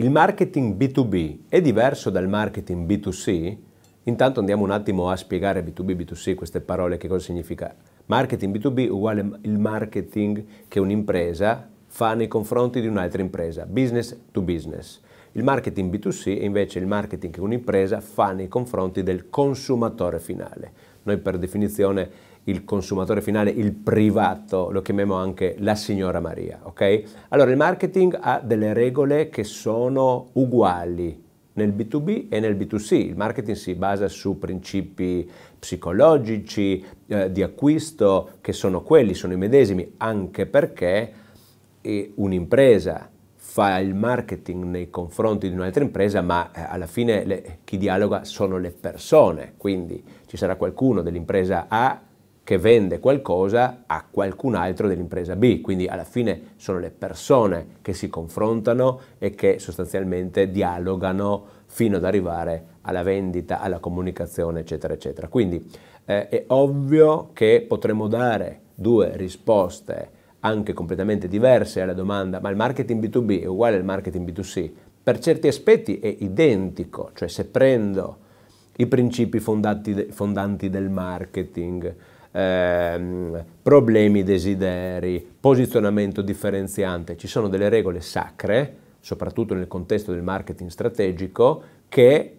Il marketing B2B è diverso dal marketing B2C? Intanto andiamo un attimo a spiegare B2B, B2C, queste parole, che cosa significa. Marketing B2B uguale il marketing che un'impresa fa nei confronti di un'altra impresa, business to business. Il marketing B2C è invece il marketing che un'impresa fa nei confronti del consumatore finale. Noi per definizione il consumatore finale, il privato, lo chiamiamo anche la signora Maria, ok? Allora il marketing ha delle regole che sono uguali nel B2B e nel B2C. Il marketing si basa su principi psicologici, eh, di acquisto, che sono quelli, sono i medesimi, anche perché eh, un'impresa fa il marketing nei confronti di un'altra impresa, ma eh, alla fine le, chi dialoga sono le persone, quindi ci sarà qualcuno dell'impresa A che vende qualcosa a qualcun altro dell'impresa B, quindi alla fine sono le persone che si confrontano e che sostanzialmente dialogano fino ad arrivare alla vendita, alla comunicazione, eccetera, eccetera. Quindi eh, è ovvio che potremmo dare due risposte anche completamente diverse alla domanda, ma il marketing B2B è uguale al marketing B2C? Per certi aspetti è identico, cioè se prendo i principi fondati, fondanti del marketing, ehm, problemi, desideri, posizionamento differenziante. Ci sono delle regole sacre, soprattutto nel contesto del marketing strategico, che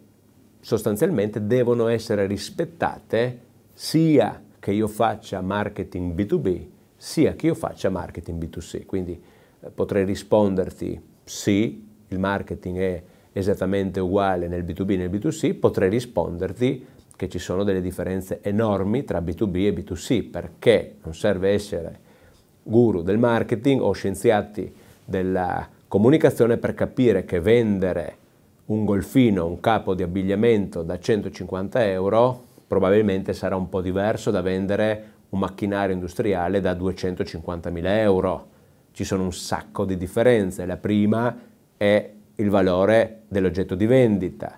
sostanzialmente devono essere rispettate sia che io faccia marketing B2B, sia che io faccia marketing B2C. Quindi eh, potrei risponderti sì, il marketing è esattamente uguale nel B2B e nel B2C, potrei risponderti che ci sono delle differenze enormi tra B2B e B2C, perché non serve essere guru del marketing o scienziati della comunicazione per capire che vendere un golfino, un capo di abbigliamento da 150 euro probabilmente sarà un po' diverso da vendere un macchinario industriale da 250.000 euro. Ci sono un sacco di differenze. La prima è il valore dell'oggetto di vendita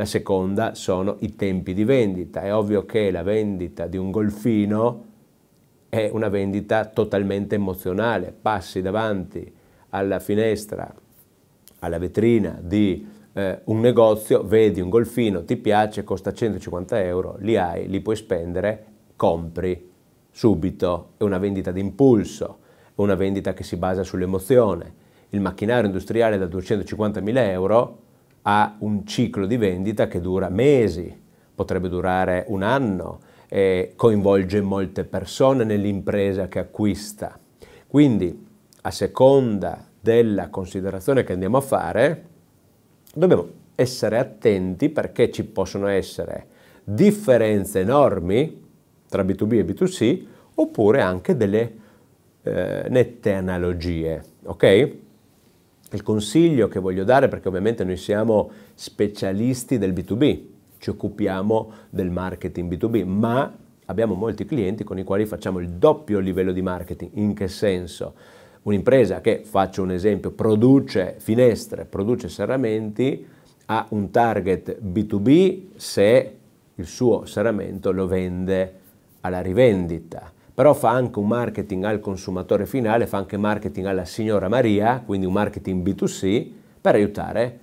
la seconda sono i tempi di vendita. È ovvio che la vendita di un golfino è una vendita totalmente emozionale. Passi davanti alla finestra, alla vetrina di eh, un negozio, vedi un golfino, ti piace, costa 150 euro, li hai, li puoi spendere, compri subito. È una vendita d'impulso, è una vendita che si basa sull'emozione. Il macchinario industriale da 250.000 euro ha un ciclo di vendita che dura mesi, potrebbe durare un anno, e coinvolge molte persone nell'impresa che acquista. Quindi, a seconda della considerazione che andiamo a fare, dobbiamo essere attenti perché ci possono essere differenze enormi tra B2B e B2C oppure anche delle eh, nette analogie, ok? Il consiglio che voglio dare, perché ovviamente noi siamo specialisti del B2B, ci occupiamo del marketing B2B, ma abbiamo molti clienti con i quali facciamo il doppio livello di marketing. In che senso? Un'impresa che, faccio un esempio, produce finestre, produce serramenti, ha un target B2B se il suo serramento lo vende alla rivendita però fa anche un marketing al consumatore finale, fa anche marketing alla signora Maria, quindi un marketing B2C, per aiutare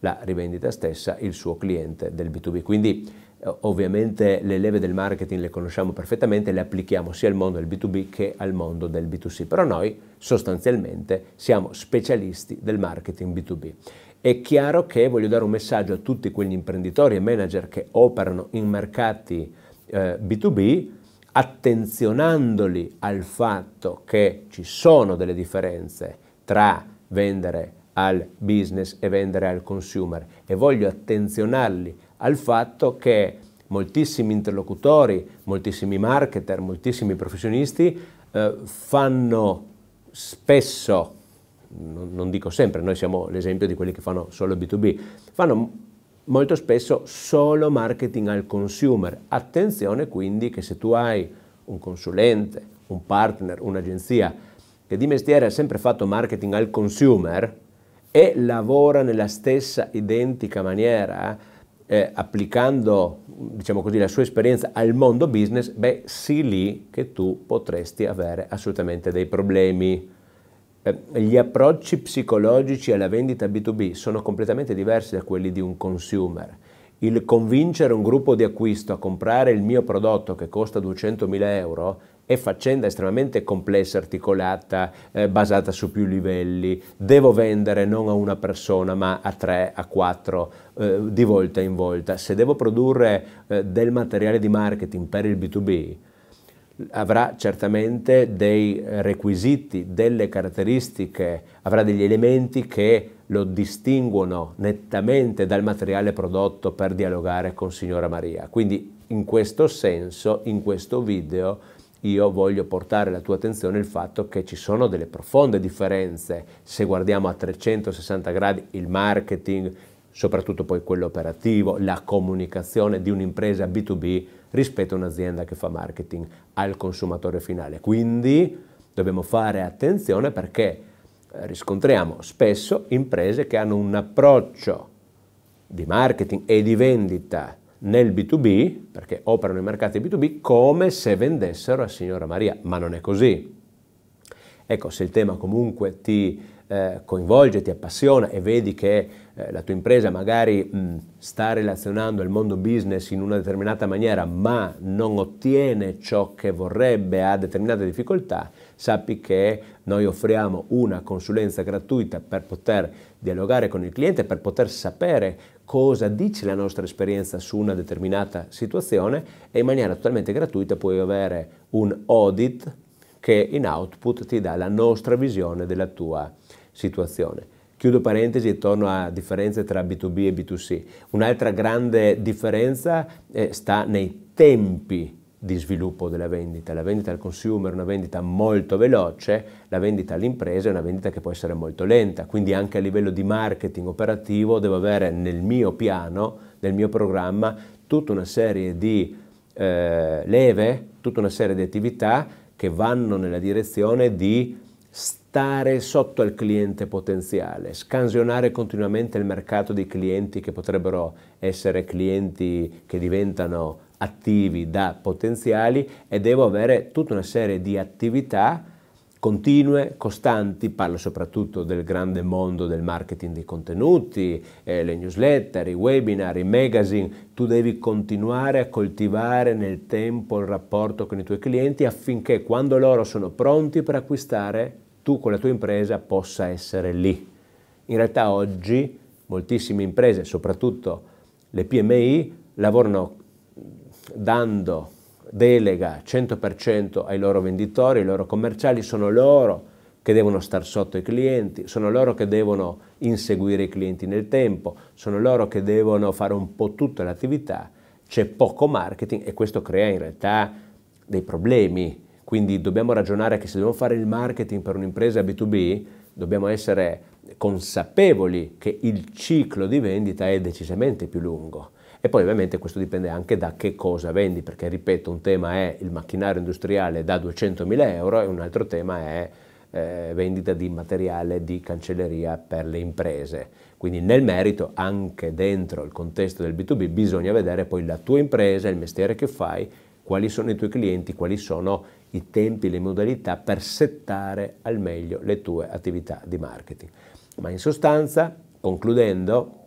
la rivendita stessa, il suo cliente del B2B. Quindi eh, ovviamente le leve del marketing le conosciamo perfettamente, le applichiamo sia al mondo del B2B che al mondo del B2C, però noi sostanzialmente siamo specialisti del marketing B2B. È chiaro che voglio dare un messaggio a tutti quegli imprenditori e manager che operano in mercati eh, B2B, attenzionandoli al fatto che ci sono delle differenze tra vendere al business e vendere al consumer e voglio attenzionarli al fatto che moltissimi interlocutori, moltissimi marketer, moltissimi professionisti eh, fanno spesso, non, non dico sempre, noi siamo l'esempio di quelli che fanno solo B2B, fanno molto spesso solo marketing al consumer. Attenzione quindi che se tu hai un consulente, un partner, un'agenzia che di mestiere ha sempre fatto marketing al consumer e lavora nella stessa identica maniera, eh, applicando diciamo così, la sua esperienza al mondo business, beh sì lì che tu potresti avere assolutamente dei problemi. Eh, gli approcci psicologici alla vendita B2B sono completamente diversi da quelli di un consumer. Il convincere un gruppo di acquisto a comprare il mio prodotto che costa 200.000 euro è faccenda estremamente complessa, articolata, eh, basata su più livelli. Devo vendere non a una persona, ma a tre, a quattro, eh, di volta in volta. Se devo produrre eh, del materiale di marketing per il B2B, avrà certamente dei requisiti, delle caratteristiche, avrà degli elementi che lo distinguono nettamente dal materiale prodotto per dialogare con Signora Maria. Quindi in questo senso, in questo video, io voglio portare la tua attenzione il fatto che ci sono delle profonde differenze se guardiamo a 360 gradi il marketing, soprattutto poi quello operativo, la comunicazione di un'impresa B2B rispetto a un'azienda che fa marketing al consumatore finale. Quindi dobbiamo fare attenzione perché eh, riscontriamo spesso imprese che hanno un approccio di marketing e di vendita nel B2B, perché operano in mercati B2B, come se vendessero a Signora Maria, ma non è così. Ecco, se il tema comunque ti eh, coinvolge, ti appassiona e vedi che eh, la tua impresa magari mh, sta relazionando il mondo business in una determinata maniera ma non ottiene ciò che vorrebbe, ha determinate difficoltà, sappi che noi offriamo una consulenza gratuita per poter dialogare con il cliente, per poter sapere cosa dice la nostra esperienza su una determinata situazione e in maniera totalmente gratuita puoi avere un audit che in output ti dà la nostra visione della tua situazione. Chiudo parentesi e torno a differenze tra B2B e B2C. Un'altra grande differenza eh, sta nei tempi di sviluppo della vendita. La vendita al consumer è una vendita molto veloce, la vendita all'impresa è una vendita che può essere molto lenta, quindi anche a livello di marketing operativo devo avere nel mio piano, nel mio programma, tutta una serie di eh, leve, tutta una serie di attività che vanno nella direzione di stare sotto al cliente potenziale, scansionare continuamente il mercato di clienti che potrebbero essere clienti che diventano attivi da potenziali e devo avere tutta una serie di attività continue, costanti, parlo soprattutto del grande mondo del marketing dei contenuti, eh, le newsletter, i webinar, i magazine, tu devi continuare a coltivare nel tempo il rapporto con i tuoi clienti affinché quando loro sono pronti per acquistare, tu con la tua impresa possa essere lì. In realtà oggi moltissime imprese, soprattutto le PMI, lavorano dando delega 100% ai loro venditori, ai loro commerciali, sono loro che devono star sotto i clienti, sono loro che devono inseguire i clienti nel tempo, sono loro che devono fare un po' tutta l'attività, c'è poco marketing e questo crea in realtà dei problemi. Quindi dobbiamo ragionare che se dobbiamo fare il marketing per un'impresa B2B, dobbiamo essere consapevoli che il ciclo di vendita è decisamente più lungo e poi ovviamente questo dipende anche da che cosa vendi, perché ripeto, un tema è il macchinario industriale da 200.000 euro e un altro tema è eh, vendita di materiale di cancelleria per le imprese. Quindi nel merito, anche dentro il contesto del B2B, bisogna vedere poi la tua impresa, il mestiere che fai, quali sono i tuoi clienti, quali sono i tempi, le modalità per settare al meglio le tue attività di marketing. Ma in sostanza, concludendo,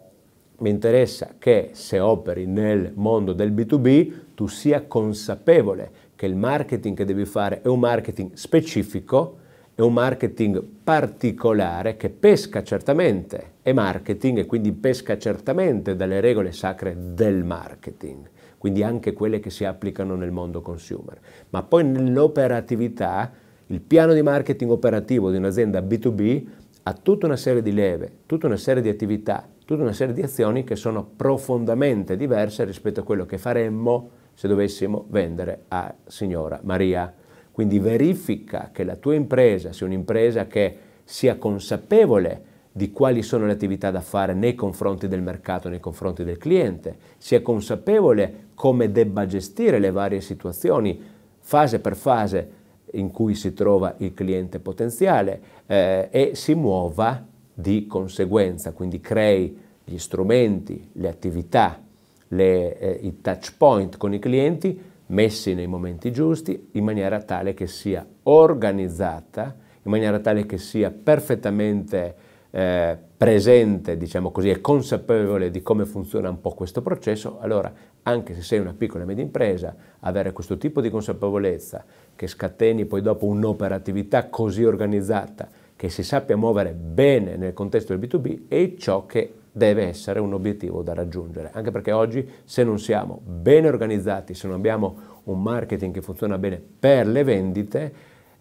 mi interessa che se operi nel mondo del B2B tu sia consapevole che il marketing che devi fare è un marketing specifico, è un marketing particolare che pesca certamente, è marketing e quindi pesca certamente dalle regole sacre del marketing, quindi anche quelle che si applicano nel mondo consumer. Ma poi nell'operatività, il piano di marketing operativo di un'azienda B2B ha tutta una serie di leve, tutta una serie di attività, tutta una serie di azioni che sono profondamente diverse rispetto a quello che faremmo se dovessimo vendere a Signora Maria. Quindi verifica che la tua impresa sia un'impresa che sia consapevole di quali sono le attività da fare nei confronti del mercato, nei confronti del cliente, sia consapevole come debba gestire le varie situazioni, fase per fase, in cui si trova il cliente potenziale eh, e si muova di conseguenza, quindi crei gli strumenti, le attività, le, eh, i touch point con i clienti messi nei momenti giusti in maniera tale che sia organizzata, in maniera tale che sia perfettamente eh, presente, diciamo così, e consapevole di come funziona un po' questo processo, allora anche se sei una piccola e media impresa, avere questo tipo di consapevolezza che scateni poi dopo un'operatività così organizzata che si sappia muovere bene nel contesto del B2B è ciò che deve essere un obiettivo da raggiungere, anche perché oggi se non siamo ben organizzati, se non abbiamo un marketing che funziona bene per le vendite,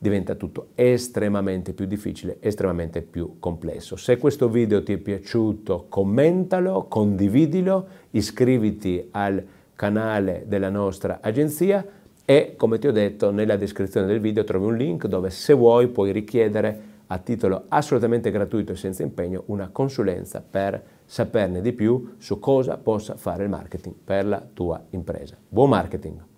diventa tutto estremamente più difficile, estremamente più complesso. Se questo video ti è piaciuto commentalo, condividilo, iscriviti al canale della nostra agenzia e come ti ho detto nella descrizione del video trovi un link dove se vuoi puoi richiedere a titolo assolutamente gratuito e senza impegno una consulenza per saperne di più su cosa possa fare il marketing per la tua impresa. Buon marketing!